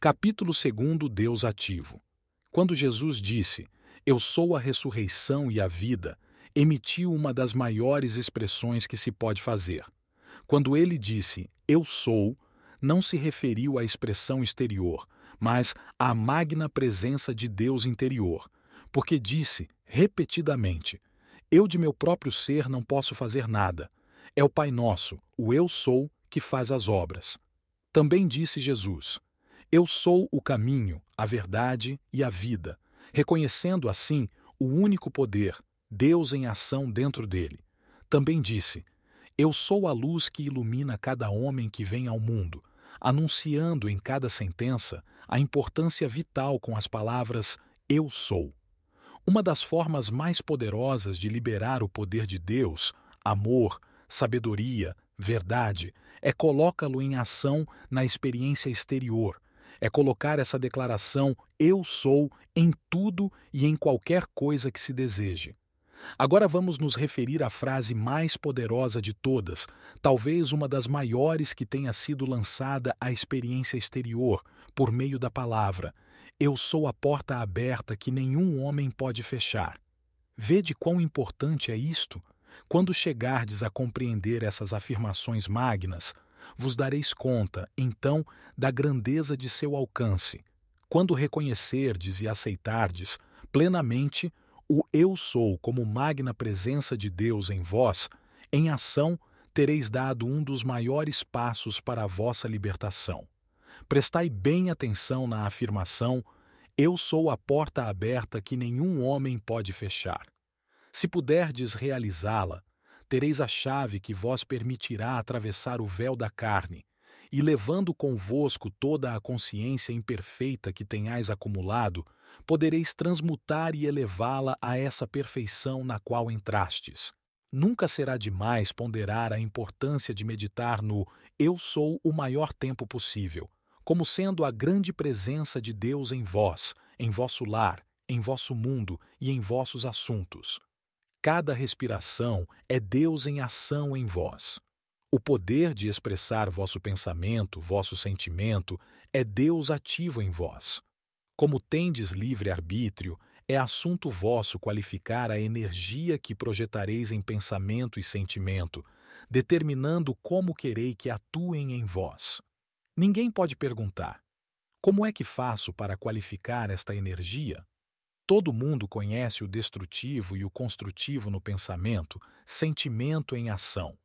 Capítulo 2 Deus ativo. Quando Jesus disse: Eu sou a ressurreição e a vida, emitiu uma das maiores expressões que se pode fazer. Quando ele disse Eu sou, não se referiu à expressão exterior, mas à magna presença de Deus interior, porque disse repetidamente: Eu de meu próprio ser não posso fazer nada. É o Pai Nosso, o Eu sou, que faz as obras. Também disse Jesus: eu sou o caminho, a verdade e a vida, reconhecendo assim o único poder, Deus em ação dentro dele. Também disse: Eu sou a luz que ilumina cada homem que vem ao mundo, anunciando em cada sentença a importância vital com as palavras Eu sou. Uma das formas mais poderosas de liberar o poder de Deus, amor, sabedoria, verdade, é colocá-lo em ação na experiência exterior, é colocar essa declaração eu sou em tudo e em qualquer coisa que se deseje. Agora vamos nos referir à frase mais poderosa de todas, talvez uma das maiores que tenha sido lançada à experiência exterior, por meio da palavra: Eu sou a porta aberta que nenhum homem pode fechar. Vede quão importante é isto? Quando chegardes a compreender essas afirmações magnas, vos dareis conta, então, da grandeza de seu alcance, quando reconhecerdes e aceitardes plenamente o Eu sou como magna presença de Deus em vós, em ação tereis dado um dos maiores passos para a vossa libertação. Prestai bem atenção na afirmação: Eu sou a porta aberta que nenhum homem pode fechar. Se puderdes realizá-la, tereis a chave que vós permitirá atravessar o véu da carne, e levando convosco toda a consciência imperfeita que tenhais acumulado, podereis transmutar e elevá-la a essa perfeição na qual entrastes. Nunca será demais ponderar a importância de meditar no Eu sou o maior tempo possível, como sendo a grande presença de Deus em vós, em vosso lar, em vosso mundo e em vossos assuntos. Cada respiração é Deus em ação em vós. O poder de expressar vosso pensamento, vosso sentimento, é Deus ativo em vós. Como tendes livre arbítrio, é assunto vosso qualificar a energia que projetareis em pensamento e sentimento, determinando como querei que atuem em vós. Ninguém pode perguntar: como é que faço para qualificar esta energia? Todo mundo conhece o destrutivo e o construtivo no pensamento, sentimento em ação.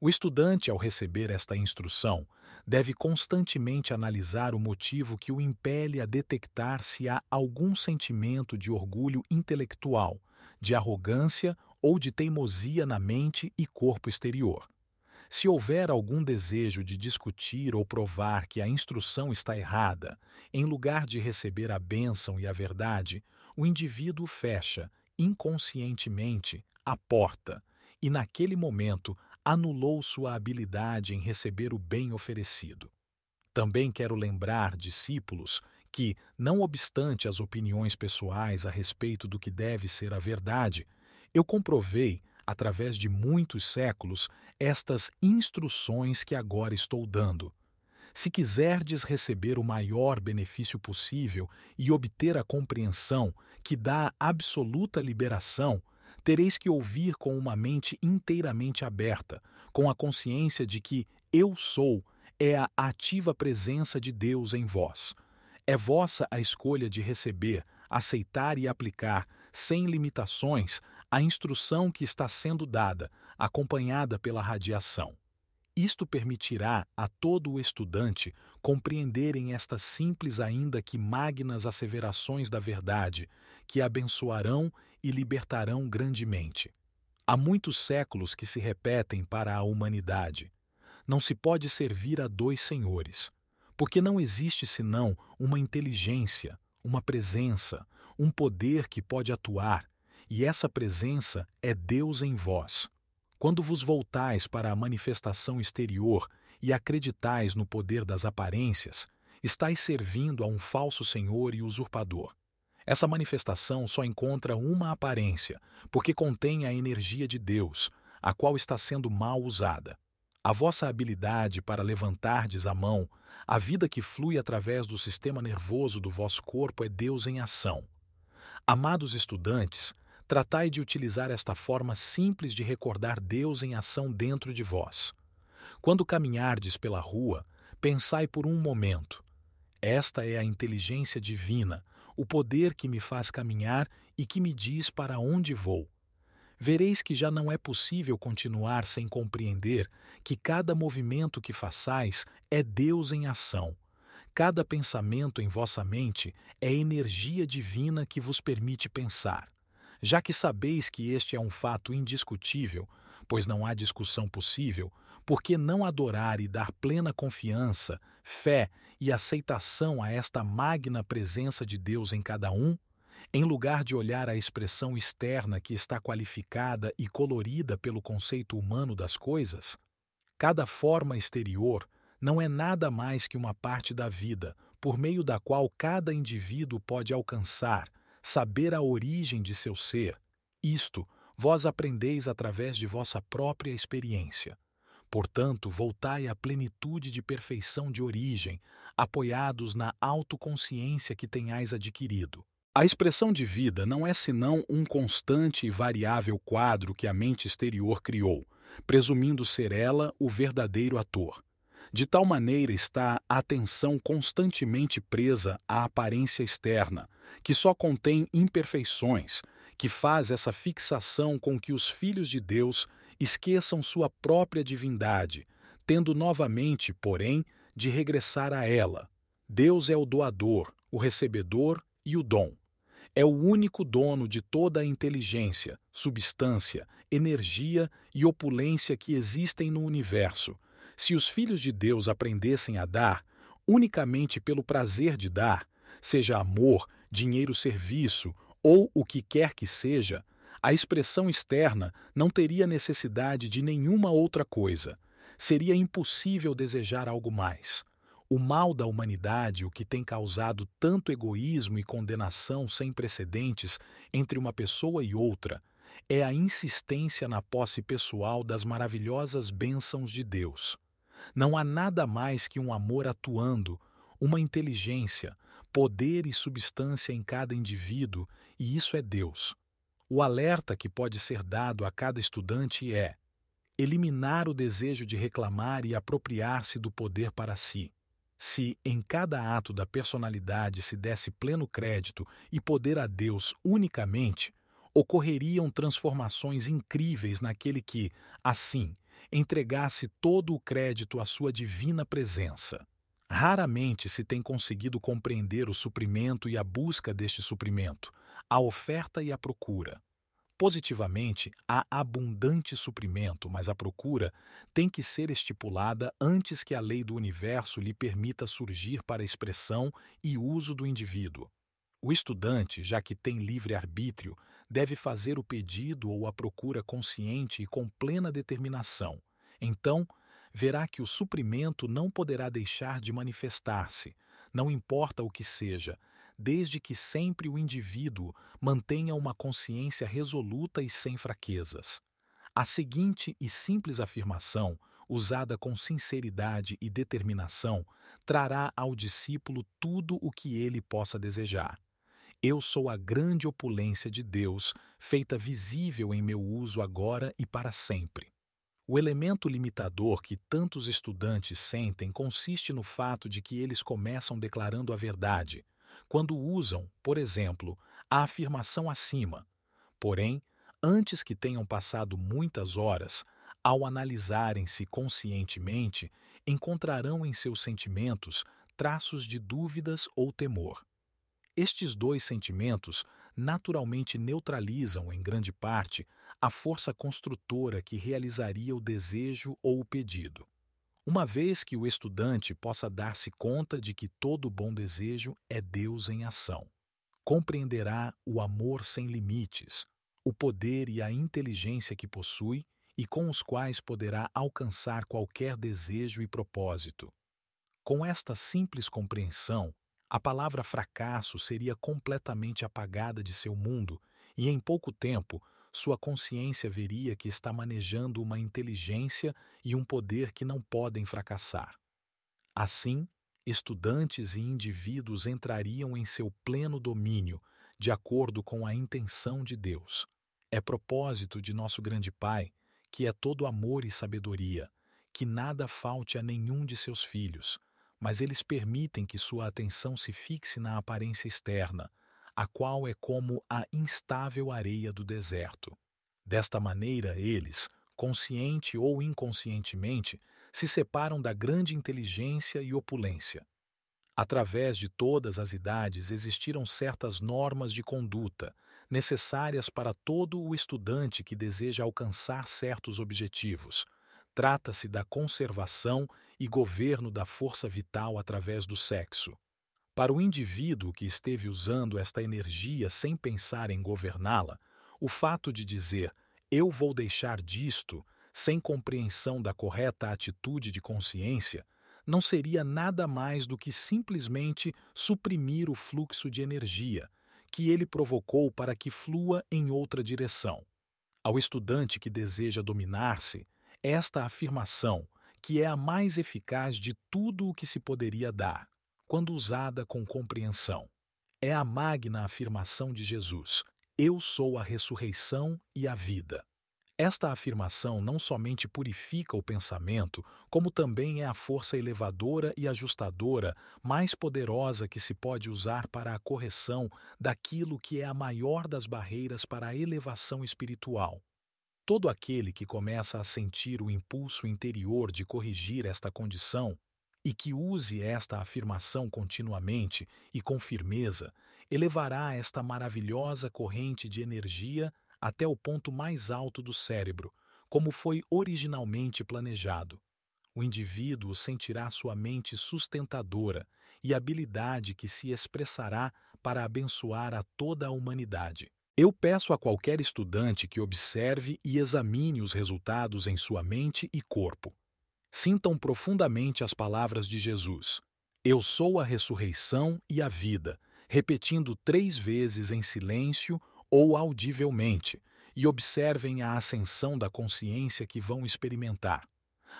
O estudante, ao receber esta instrução, deve constantemente analisar o motivo que o impele a detectar se há algum sentimento de orgulho intelectual, de arrogância ou de teimosia na mente e corpo exterior. Se houver algum desejo de discutir ou provar que a instrução está errada, em lugar de receber a bênção e a verdade, o indivíduo fecha, inconscientemente, a porta e, naquele momento, anulou sua habilidade em receber o bem oferecido. Também quero lembrar discípulos que, não obstante as opiniões pessoais a respeito do que deve ser a verdade, eu comprovei, através de muitos séculos, estas instruções que agora estou dando. Se quiserdes receber o maior benefício possível e obter a compreensão que dá absoluta liberação, tereis que ouvir com uma mente inteiramente aberta, com a consciência de que eu sou é a ativa presença de Deus em vós. É vossa a escolha de receber, aceitar e aplicar, sem limitações, a instrução que está sendo dada, acompanhada pela radiação. Isto permitirá a todo o estudante compreenderem estas simples, ainda que magnas asseverações da verdade, que abençoarão e libertarão grandemente. Há muitos séculos que se repetem para a humanidade. Não se pode servir a dois senhores, porque não existe senão uma inteligência, uma presença, um poder que pode atuar, e essa presença é Deus em vós. Quando vos voltais para a manifestação exterior e acreditais no poder das aparências, estáis servindo a um falso senhor e usurpador. Essa manifestação só encontra uma aparência, porque contém a energia de Deus, a qual está sendo mal usada. A vossa habilidade para levantardes a mão, a vida que flui através do sistema nervoso do vosso corpo é Deus em ação. Amados estudantes, Tratai de utilizar esta forma simples de recordar Deus em ação dentro de vós. Quando caminhardes pela rua, pensai por um momento: esta é a inteligência divina, o poder que me faz caminhar e que me diz para onde vou. Vereis que já não é possível continuar sem compreender que cada movimento que façais é Deus em ação. Cada pensamento em vossa mente é energia divina que vos permite pensar já que sabeis que este é um fato indiscutível, pois não há discussão possível, por que não adorar e dar plena confiança, fé e aceitação a esta magna presença de Deus em cada um? Em lugar de olhar a expressão externa que está qualificada e colorida pelo conceito humano das coisas, cada forma exterior não é nada mais que uma parte da vida, por meio da qual cada indivíduo pode alcançar, saber a origem de seu ser, isto vós aprendeis através de vossa própria experiência. Portanto, voltai à plenitude de perfeição de origem, apoiados na autoconsciência que tenhais adquirido. A expressão de vida não é senão um constante e variável quadro que a mente exterior criou, presumindo ser ela o verdadeiro ator. De tal maneira está a atenção constantemente presa à aparência externa, que só contém imperfeições, que faz essa fixação com que os filhos de Deus esqueçam sua própria divindade, tendo novamente, porém, de regressar a ela. Deus é o doador, o recebedor e o dom. É o único dono de toda a inteligência, substância, energia e opulência que existem no universo se os filhos de Deus aprendessem a dar unicamente pelo prazer de dar, seja amor, dinheiro, serviço ou o que quer que seja, a expressão externa não teria necessidade de nenhuma outra coisa. Seria impossível desejar algo mais. O mal da humanidade, o que tem causado tanto egoísmo e condenação sem precedentes entre uma pessoa e outra, é a insistência na posse pessoal das maravilhosas bênçãos de Deus. Não há nada mais que um amor atuando, uma inteligência, poder e substância em cada indivíduo, e isso é Deus. O alerta que pode ser dado a cada estudante é eliminar o desejo de reclamar e apropriar-se do poder para si. Se em cada ato da personalidade se desse pleno crédito e poder a Deus unicamente, ocorreriam transformações incríveis naquele que, assim, entregasse todo o crédito à sua divina presença. Raramente se tem conseguido compreender o suprimento e a busca deste suprimento, a oferta e a procura. Positivamente, há abundante suprimento, mas a procura tem que ser estipulada antes que a lei do universo lhe permita surgir para expressão e uso do indivíduo. O estudante, já que tem livre arbítrio, deve fazer o pedido ou a procura consciente e com plena determinação. Então, verá que o suprimento não poderá deixar de manifestar-se, não importa o que seja, desde que sempre o indivíduo mantenha uma consciência resoluta e sem fraquezas. A seguinte e simples afirmação, usada com sinceridade e determinação, trará ao discípulo tudo o que ele possa desejar. Eu sou a grande opulência de Deus, feita visível em meu uso agora e para sempre. O elemento limitador que tantos estudantes sentem consiste no fato de que eles começam declarando a verdade, quando usam, por exemplo, a afirmação acima. Porém, antes que tenham passado muitas horas, ao analisarem-se conscientemente, encontrarão em seus sentimentos traços de dúvidas ou temor. Estes dois sentimentos naturalmente neutralizam, em grande parte, a força construtora que realizaria o desejo ou o pedido. Uma vez que o estudante possa dar-se conta de que todo bom desejo é Deus em ação, compreenderá o amor sem limites, o poder e a inteligência que possui e com os quais poderá alcançar qualquer desejo e propósito. Com esta simples compreensão, a palavra fracasso seria completamente apagada de seu mundo e, em pouco tempo, sua consciência veria que está manejando uma inteligência e um poder que não podem fracassar. Assim, estudantes e indivíduos entrariam em seu pleno domínio, de acordo com a intenção de Deus. É propósito de nosso grande Pai, que é todo amor e sabedoria, que nada falte a nenhum de seus filhos mas eles permitem que sua atenção se fixe na aparência externa, a qual é como a instável areia do deserto. Desta maneira, eles, consciente ou inconscientemente, se separam da grande inteligência e opulência. Através de todas as idades existiram certas normas de conduta, necessárias para todo o estudante que deseja alcançar certos objetivos, Trata-se da conservação e governo da força vital através do sexo. Para o indivíduo que esteve usando esta energia sem pensar em governá-la, o fato de dizer eu vou deixar disto, sem compreensão da correta atitude de consciência, não seria nada mais do que simplesmente suprimir o fluxo de energia que ele provocou para que flua em outra direção. Ao estudante que deseja dominar-se, esta afirmação, que é a mais eficaz de tudo o que se poderia dar, quando usada com compreensão. É a magna afirmação de Jesus: Eu sou a ressurreição e a vida. Esta afirmação não somente purifica o pensamento, como também é a força elevadora e ajustadora mais poderosa que se pode usar para a correção daquilo que é a maior das barreiras para a elevação espiritual, Todo aquele que começa a sentir o impulso interior de corrigir esta condição e que use esta afirmação continuamente e com firmeza, elevará esta maravilhosa corrente de energia até o ponto mais alto do cérebro, como foi originalmente planejado. O indivíduo sentirá sua mente sustentadora e habilidade que se expressará para abençoar a toda a humanidade. Eu peço a qualquer estudante que observe e examine os resultados em sua mente e corpo. Sintam profundamente as palavras de Jesus: Eu sou a ressurreição e a vida, repetindo três vezes em silêncio ou audivelmente, e observem a ascensão da consciência que vão experimentar.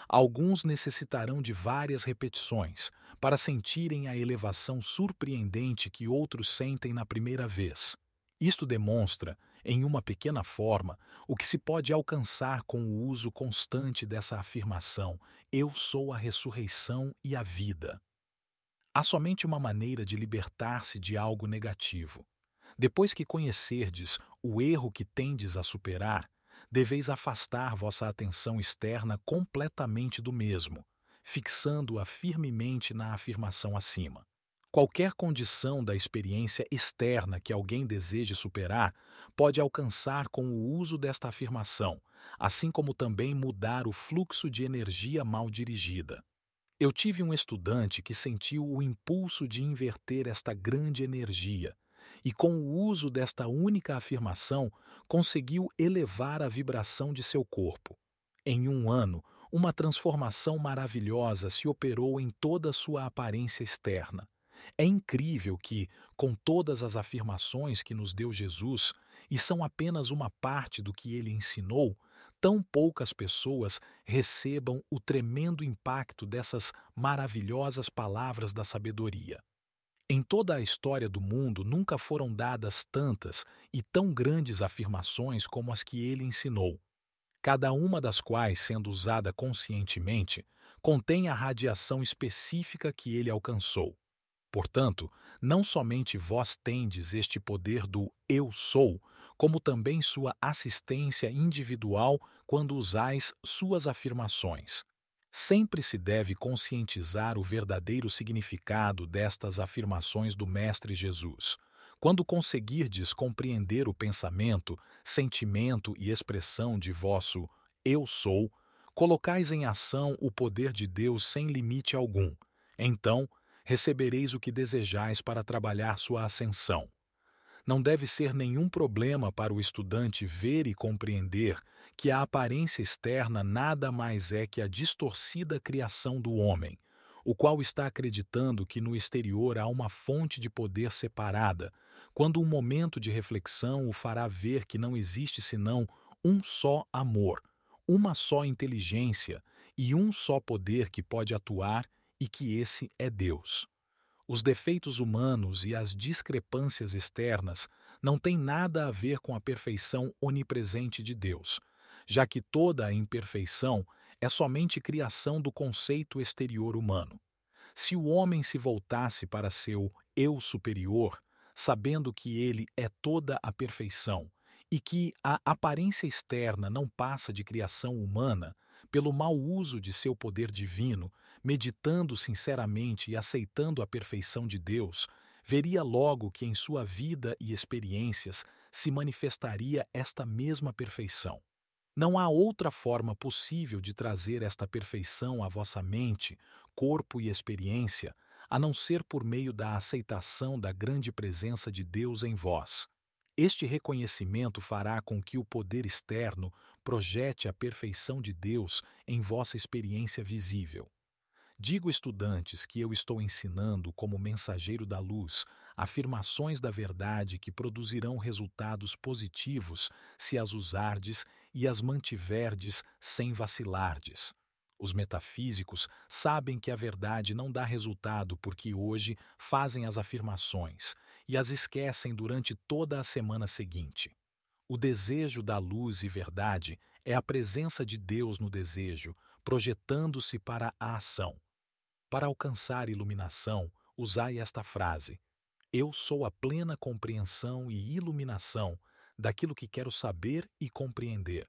Alguns necessitarão de várias repetições para sentirem a elevação surpreendente que outros sentem na primeira vez. Isto demonstra, em uma pequena forma, o que se pode alcançar com o uso constante dessa afirmação: Eu sou a ressurreição e a vida. Há somente uma maneira de libertar-se de algo negativo. Depois que conhecerdes o erro que tendes a superar, deveis afastar vossa atenção externa completamente do mesmo, fixando-a firmemente na afirmação acima. Qualquer condição da experiência externa que alguém deseje superar pode alcançar com o uso desta afirmação, assim como também mudar o fluxo de energia mal dirigida. Eu tive um estudante que sentiu o impulso de inverter esta grande energia e, com o uso desta única afirmação, conseguiu elevar a vibração de seu corpo. Em um ano, uma transformação maravilhosa se operou em toda sua aparência externa é incrível que, com todas as afirmações que nos deu Jesus, e são apenas uma parte do que ele ensinou, tão poucas pessoas recebam o tremendo impacto dessas maravilhosas palavras da sabedoria. Em toda a história do mundo nunca foram dadas tantas e tão grandes afirmações como as que ele ensinou, cada uma das quais, sendo usada conscientemente, contém a radiação específica que ele alcançou. Portanto, não somente vós tendes este poder do eu sou, como também sua assistência individual quando usais suas afirmações. Sempre se deve conscientizar o verdadeiro significado destas afirmações do Mestre Jesus. Quando conseguirdes compreender o pensamento, sentimento e expressão de vosso eu sou, colocais em ação o poder de Deus sem limite algum. Então, recebereis o que desejais para trabalhar sua ascensão. Não deve ser nenhum problema para o estudante ver e compreender que a aparência externa nada mais é que a distorcida criação do homem, o qual está acreditando que no exterior há uma fonte de poder separada, quando um momento de reflexão o fará ver que não existe senão um só amor, uma só inteligência e um só poder que pode atuar e que esse é Deus. Os defeitos humanos e as discrepâncias externas não têm nada a ver com a perfeição onipresente de Deus, já que toda a imperfeição é somente criação do conceito exterior humano. Se o homem se voltasse para seu eu superior, sabendo que ele é toda a perfeição e que a aparência externa não passa de criação humana, pelo mau uso de seu poder divino, meditando sinceramente e aceitando a perfeição de Deus, veria logo que em sua vida e experiências se manifestaria esta mesma perfeição. Não há outra forma possível de trazer esta perfeição à vossa mente, corpo e experiência, a não ser por meio da aceitação da grande presença de Deus em vós. Este reconhecimento fará com que o poder externo projete a perfeição de Deus em vossa experiência visível. Digo estudantes que eu estou ensinando como mensageiro da luz afirmações da verdade que produzirão resultados positivos se as usardes e as mantiverdes sem vacilardes. Os metafísicos sabem que a verdade não dá resultado porque hoje fazem as afirmações e as esquecem durante toda a semana seguinte. O desejo da luz e verdade é a presença de Deus no desejo, projetando-se para a ação. Para alcançar iluminação, usai esta frase: Eu sou a plena compreensão e iluminação daquilo que quero saber e compreender.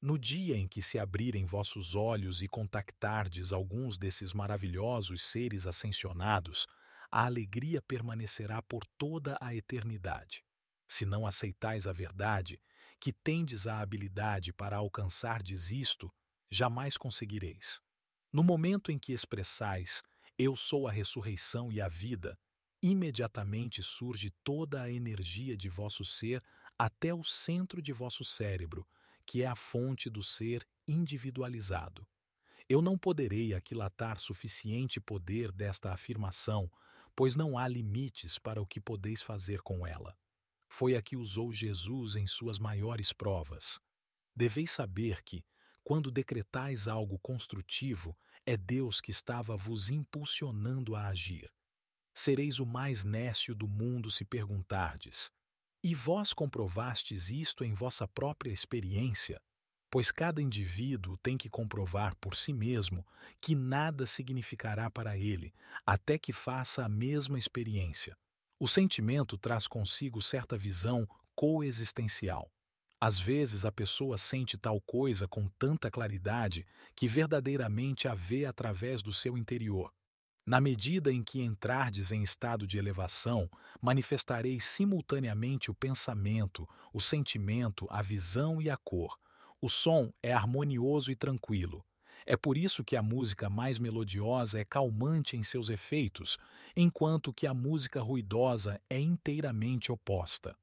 No dia em que se abrirem vossos olhos e contactardes alguns desses maravilhosos seres ascensionados, a alegria permanecerá por toda a eternidade. Se não aceitais a verdade, que tendes a habilidade para alcançardes isto, jamais conseguireis. No momento em que expressais eu sou a ressurreição e a vida, imediatamente surge toda a energia de vosso ser até o centro de vosso cérebro, que é a fonte do ser individualizado. Eu não poderei aquilatar suficiente poder desta afirmação, pois não há limites para o que podeis fazer com ela. Foi a que usou Jesus em suas maiores provas. Deveis saber que, quando decretais algo construtivo, é Deus que estava vos impulsionando a agir. Sereis o mais nécio do mundo se perguntardes. E vós comprovastes isto em vossa própria experiência, pois cada indivíduo tem que comprovar por si mesmo que nada significará para ele, até que faça a mesma experiência. O sentimento traz consigo certa visão coexistencial. Às vezes a pessoa sente tal coisa com tanta claridade que verdadeiramente a vê através do seu interior. Na medida em que entrardes em estado de elevação, manifestareis simultaneamente o pensamento, o sentimento, a visão e a cor. O som é harmonioso e tranquilo. É por isso que a música mais melodiosa é calmante em seus efeitos, enquanto que a música ruidosa é inteiramente oposta.